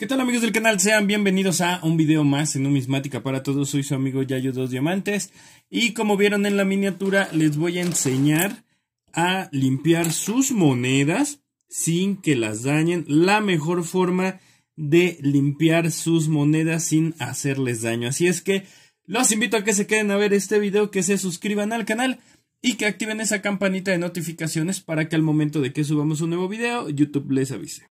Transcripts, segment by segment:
¿Qué tal amigos del canal? Sean bienvenidos a un video más en Numismática para Todos. Soy su amigo Yayo Dos Diamantes y como vieron en la miniatura les voy a enseñar a limpiar sus monedas sin que las dañen. La mejor forma de limpiar sus monedas sin hacerles daño. Así es que los invito a que se queden a ver este video, que se suscriban al canal y que activen esa campanita de notificaciones para que al momento de que subamos un nuevo video YouTube les avise.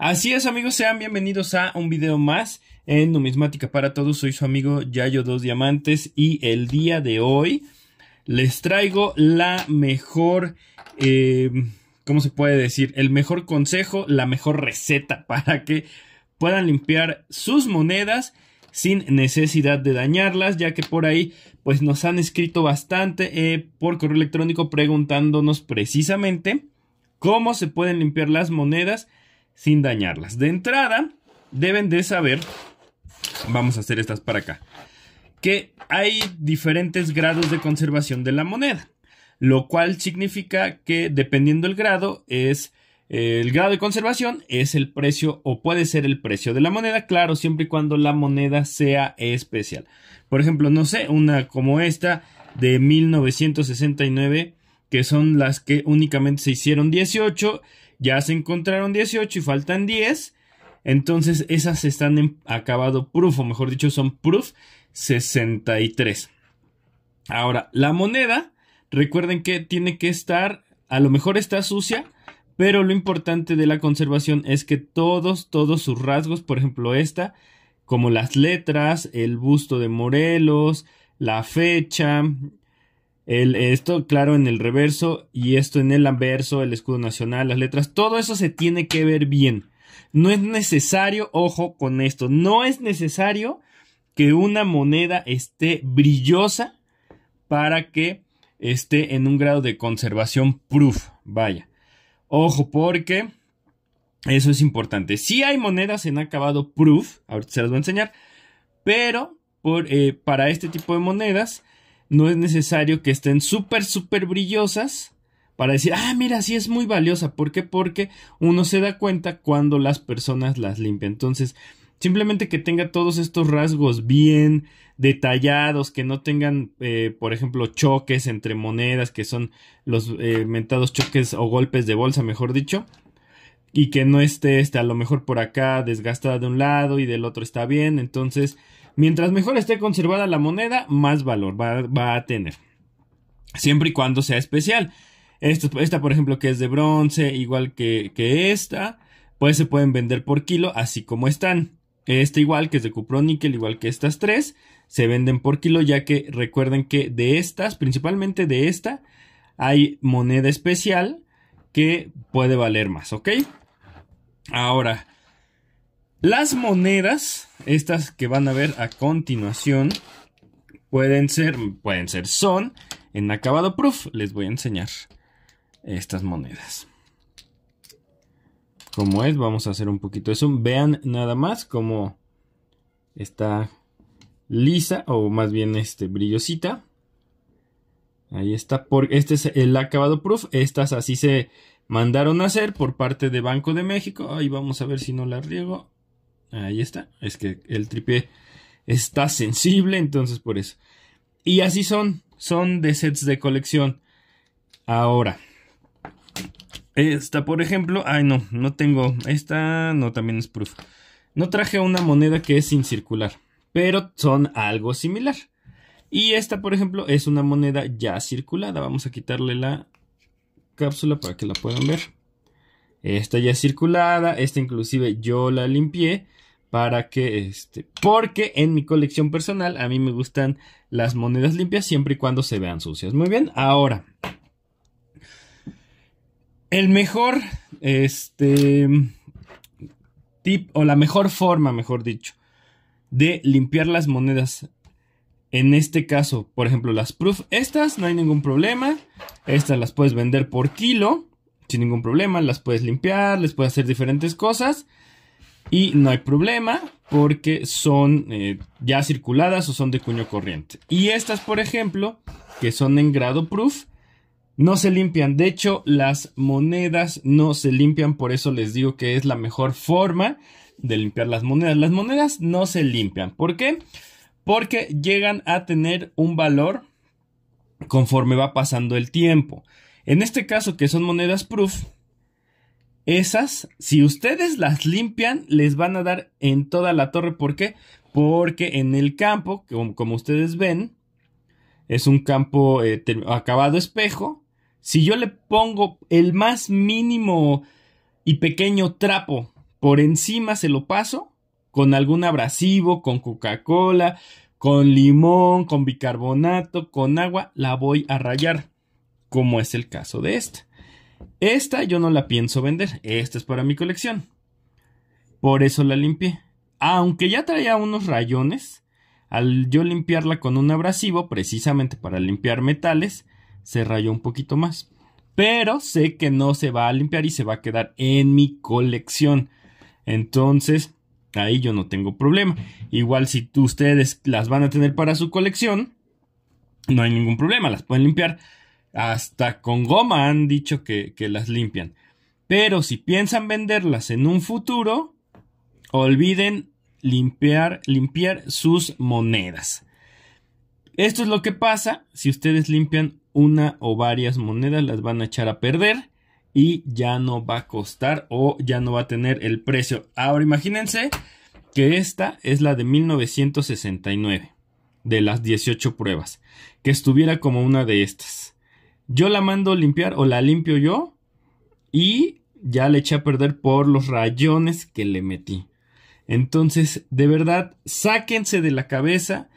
Así es amigos, sean bienvenidos a un video más en Numismática para Todos. Soy su amigo Yayo Dos Diamantes y el día de hoy les traigo la mejor, eh, ¿cómo se puede decir? El mejor consejo, la mejor receta para que puedan limpiar sus monedas sin necesidad de dañarlas, ya que por ahí pues nos han escrito bastante eh, por correo electrónico preguntándonos precisamente cómo se pueden limpiar las monedas sin dañarlas. De entrada, deben de saber, vamos a hacer estas para acá, que hay diferentes grados de conservación de la moneda, lo cual significa que dependiendo del grado es eh, el grado de conservación es el precio o puede ser el precio de la moneda, claro, siempre y cuando la moneda sea especial. Por ejemplo, no sé, una como esta de 1969, que son las que únicamente se hicieron 18 ya se encontraron 18 y faltan 10. Entonces esas están en acabado proof, o mejor dicho, son proof 63. Ahora, la moneda, recuerden que tiene que estar, a lo mejor está sucia, pero lo importante de la conservación es que todos, todos sus rasgos, por ejemplo esta, como las letras, el busto de Morelos, la fecha, esto, claro, en el reverso y esto en el anverso, el escudo nacional, las letras, todo eso se tiene que ver bien. No es necesario, ojo con esto, no es necesario que una moneda esté brillosa para que esté en un grado de conservación proof. Vaya, ojo porque eso es importante. Si hay monedas en acabado proof, ahorita se las voy a enseñar, pero por, eh, para este tipo de monedas no es necesario que estén súper, súper brillosas para decir, ah, mira, sí es muy valiosa. ¿Por qué? Porque uno se da cuenta cuando las personas las limpian. Entonces, simplemente que tenga todos estos rasgos bien detallados, que no tengan, eh, por ejemplo, choques entre monedas, que son los eh, mentados choques o golpes de bolsa, mejor dicho, y que no esté, este, a lo mejor por acá desgastada de un lado y del otro está bien, entonces Mientras mejor esté conservada la moneda, más valor va, a tener. Siempre y cuando sea especial. Este, esta, por ejemplo, que es de bronce, igual que, que esta, pues se pueden vender por kilo, así como están. Esta igual, que es de cuproníquel, igual que estas tres, se venden por kilo, ya que recuerden que de estas, principalmente de esta, hay moneda especial que puede valer más, ¿ok? Ahora, las monedas, estas que van a ver a continuación, pueden ser, pueden ser, son en acabado proof. Les voy a enseñar estas monedas. Como es, vamos a hacer un poquito Eso, Vean nada más cómo está lisa o más bien este brillosita. Ahí está, este es el acabado proof. Estas así se mandaron a hacer por parte de Banco de México. Ahí vamos a ver si no la riego. Ahí está. Es que el tripié está sensible, entonces por eso. Y así son. Son de sets de colección. Ahora. Esta, por ejemplo. Ay, no, no tengo. Esta no también es proof. No traje una moneda que es sin circular. Pero son algo similar. Y esta, por ejemplo, es una moneda ya circulada. Vamos a quitarle la cápsula para que la puedan ver. Esta ya es circulada, esta inclusive yo la limpié para que este porque en mi colección personal a mí me gustan las monedas limpias siempre y cuando se vean sucias. Muy bien, ahora el mejor este tip o la mejor forma, mejor dicho, de limpiar las monedas en este caso, por ejemplo, las proof, estas no hay ningún problema. Estas las puedes vender por kilo sin ningún problema, las puedes limpiar, les puedes hacer diferentes cosas y no hay problema porque son eh, ya circuladas o son de cuño corriente. Y estas, por ejemplo, que son en grado proof, no se limpian. De hecho, las monedas no se limpian, por eso les digo que es la mejor forma de limpiar las monedas. Las monedas no se limpian. ¿Por qué? Porque llegan a tener un valor conforme va pasando el tiempo. En este caso, que son monedas proof, esas, si ustedes las limpian, les van a dar en toda la torre. ¿Por qué? Porque en el campo, como, ustedes ven, es un campo eh, acabado espejo. Si yo le pongo el más mínimo y pequeño trapo por encima, se lo paso con algún abrasivo, con Coca-Cola, con limón, con bicarbonato, con agua, la voy a rayar como es el caso de esta. Esta yo no la pienso vender, esta es para mi colección. Por eso la limpié. Aunque ya traía unos rayones, al yo limpiarla con un abrasivo, precisamente para limpiar metales, se rayó un poquito más. Pero sé que no se va a limpiar y se va a quedar en mi colección. Entonces, ahí yo no tengo problema. Igual si ustedes las van a tener para su colección, no hay ningún problema, las pueden limpiar. Hasta con goma han dicho que, las limpian. Pero si piensan venderlas en un futuro, olviden limpiar, limpiar sus monedas. Esto es lo que pasa si ustedes limpian una o varias monedas, las van a echar a perder y ya no va a costar o ya no va a tener el precio. Ahora imagínense que esta es la de 1969, de las 18 pruebas, que estuviera como una de estas. Yo la mando a limpiar o la limpio yo y ya le eché a perder por los rayones que le metí. Entonces, de verdad, sáquense de la cabeza.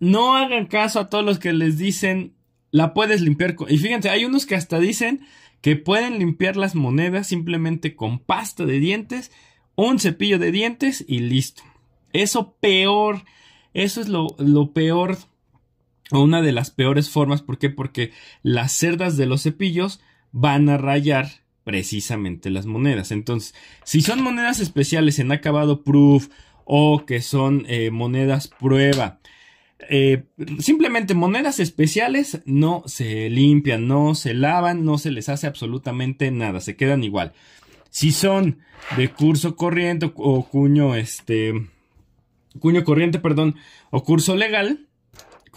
No hagan caso a todos los que les dicen la puedes limpiar. Y fíjense, hay unos que hasta dicen que pueden limpiar las monedas simplemente con pasta de dientes, un cepillo de dientes y listo. Eso peor, eso es lo, lo peor o una de las peores formas. ¿Por qué? Porque las cerdas de los cepillos van a rayar precisamente las monedas. Entonces, si son monedas especiales en acabado proof o que son eh, monedas prueba, eh, simplemente monedas especiales no se limpian, no se lavan, no se les hace absolutamente nada, se quedan igual. Si son de curso corriente o cuño, este, cuño corriente, perdón, o curso legal,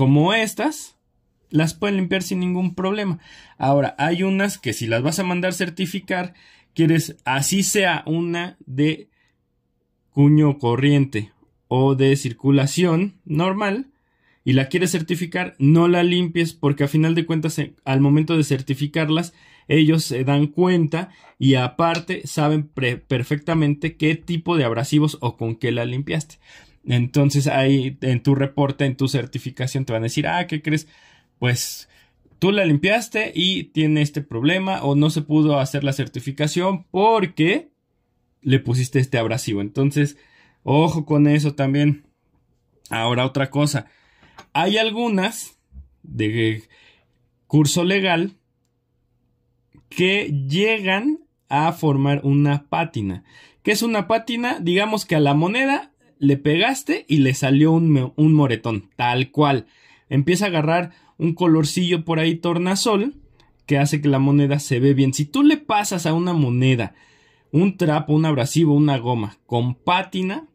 como estas, las pueden limpiar sin ningún problema. Ahora, hay unas que si las vas a mandar certificar, quieres así sea una de cuño corriente o de circulación normal y la quieres certificar, no la limpies porque a final de cuentas eh, al momento de certificarlas ellos se dan cuenta y aparte saben perfectamente qué tipo de abrasivos o con qué la limpiaste. Entonces ahí en tu reporte, en tu certificación te van a decir, ah, ¿qué crees? Pues tú la limpiaste y tiene este problema o no se pudo hacer la certificación porque le pusiste este abrasivo. Entonces, ojo con eso también. Ahora otra cosa. Hay algunas de curso legal que llegan a formar una pátina. ¿Qué es una pátina? Digamos que a la moneda le pegaste y le salió un, moretón, tal cual. Empieza a agarrar un colorcillo por ahí tornasol que hace que la moneda se ve bien. Si tú le pasas a una moneda un trapo, un abrasivo, una goma con pátina,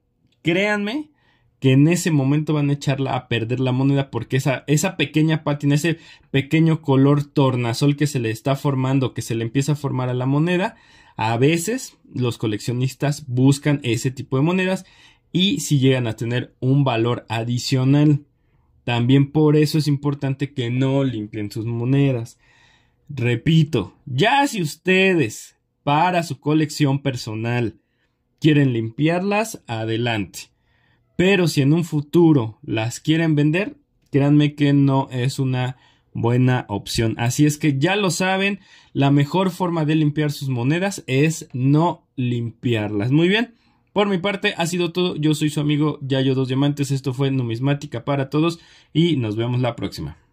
créanme que en ese momento van a echarla a perder la moneda porque esa, esa pequeña pátina, ese pequeño color tornasol que se le está formando, que se le empieza a formar a la moneda, a veces los coleccionistas buscan ese tipo de monedas y si llegan a tener un valor adicional. También por eso es importante que no limpien sus monedas. Repito, ya si ustedes para su colección personal quieren limpiarlas, adelante. Pero si en un futuro las quieren vender, créanme que no es una buena opción. Así es que ya lo saben, la mejor forma de limpiar sus monedas es no limpiarlas. Muy bien. Por mi parte, ha sido todo. Yo soy su amigo Yayo Dos Diamantes. Esto fue Numismática para Todos y nos vemos la próxima.